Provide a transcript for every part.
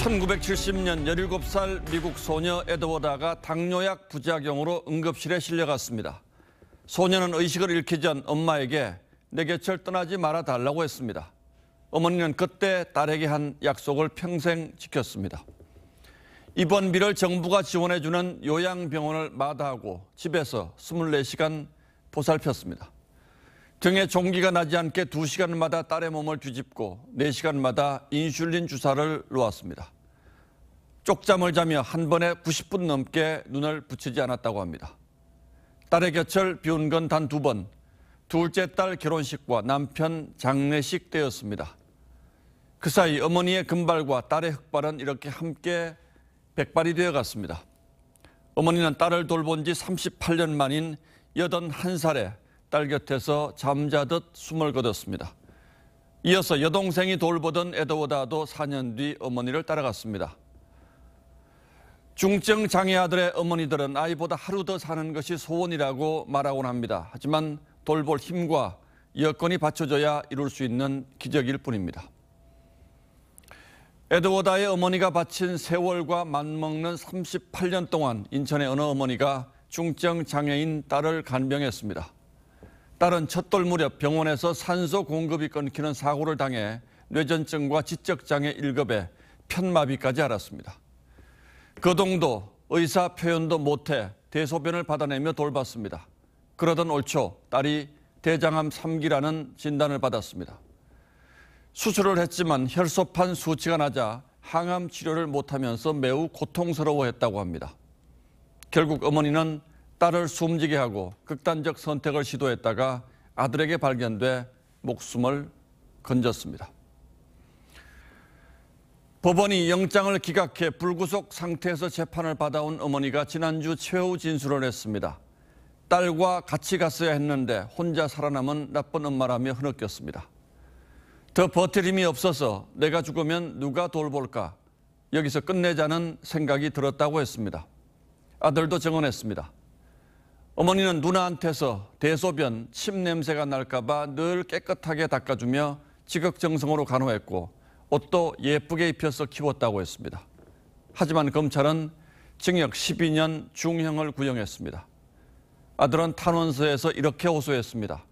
1970년 17살 미국 소녀 에드워드가 당뇨약 부작용으로 응급실에 실려갔습니다. 소녀는 의식을 잃기 전 엄마에게 내 곁을 떠나지 말아 달라고 했습니다. 어머니는 그때 딸에게 한 약속을 평생 지켰습니다. 입원비를 정부가 지원해주는 요양병원을 마다하고 집에서 24시간 보살폈습니다. 등에 종기가 나지 않게 2시간마다 딸의 몸을 뒤집고 4시간마다 인슐린 주사를 놓았습니다. 쪽잠을 자며 한 번에 90분 넘게 눈을 붙이지 않았다고 합니다. 딸의 곁을 비운 건 단 두 번, 둘째 딸 결혼식과 남편 장례식 때였습니다. 그 사이 어머니의 금발과 딸의 흑발은 이렇게 함께 백발이 되어 갔습니다. 어머니는 딸을 돌본 지 38년 만인 81살에 딸 곁에서 잠자듯 숨을 거뒀습니다. 이어서 여동생이 돌보던 에드워다도 4년 뒤 어머니를 따라갔습니다. 중증 장애 아들의 어머니들은 아이보다 하루 더 사는 것이 소원이라고 말하곤 합니다. 하지만 돌볼 힘과 여건이 받쳐줘야 이룰 수 있는 기적일 뿐입니다. 에드워다의 어머니가 바친 세월과 맞먹는 38년 동안 인천의 어느 어머니가 중증 장애인 딸을 간병했습니다. 딸은 첫돌 무렵 병원에서 산소 공급이 끊기는 사고를 당해 뇌전증과 지적장애 1급에 편마비까지 알았습니다. 거동도 의사 표현도 못해 대소변을 받아내며 돌봤습니다. 그러던 올초 딸이 대장암 3기라는 진단을 받았습니다. 수술을 했지만 혈소판 수치가 낮아 항암 치료를 못하면서 매우 고통스러워했다고 합니다. 결국 어머니는 딸을 숨지게 하고 극단적 선택을 시도했다가 아들에게 발견돼 목숨을 건졌습니다. 법원이 영장을 기각해 불구속 상태에서 재판을 받아온 어머니가 지난주 최후 진술을 했습니다. 딸과 같이 갔어야 했는데 혼자 살아남은 나쁜 엄마라며 흐느꼈습니다. 더 버틸 힘이 없어서 내가 죽으면 누가 돌볼까 여기서 끝내자는 생각이 들었다고 했습니다. 아들도 증언했습니다. 어머니는 누나한테서 대소변, 침 냄새가 날까봐 늘 깨끗하게 닦아주며 지극정성으로 간호했고 옷도 예쁘게 입혀서 키웠다고 했습니다. 하지만 검찰은 징역 12년 중형을 구형했습니다. 아들은 탄원서에서 이렇게 호소했습니다.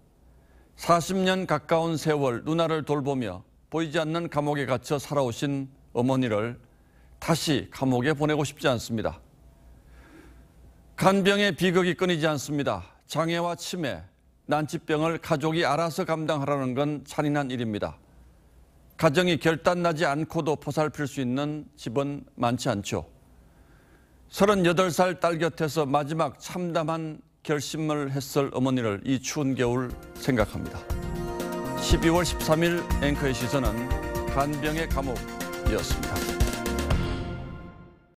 40년 가까운 세월 누나를 돌보며 보이지 않는 감옥에 갇혀 살아오신 어머니를 다시 감옥에 보내고 싶지 않습니다. 간병의 비극이 끊이지 않습니다. 장애와 치매, 난치병을 가족이 알아서 감당하라는 건 잔인한 일입니다. 가정이 결단나지 않고도 보살필 수 있는 집은 많지 않죠. 38살 딸 곁에서 마지막 참담한 결심을 했을 어머니를 이 추운 겨울 생각합니다. 12월 13일 앵커의 시선은 간병의 감옥이었습니다.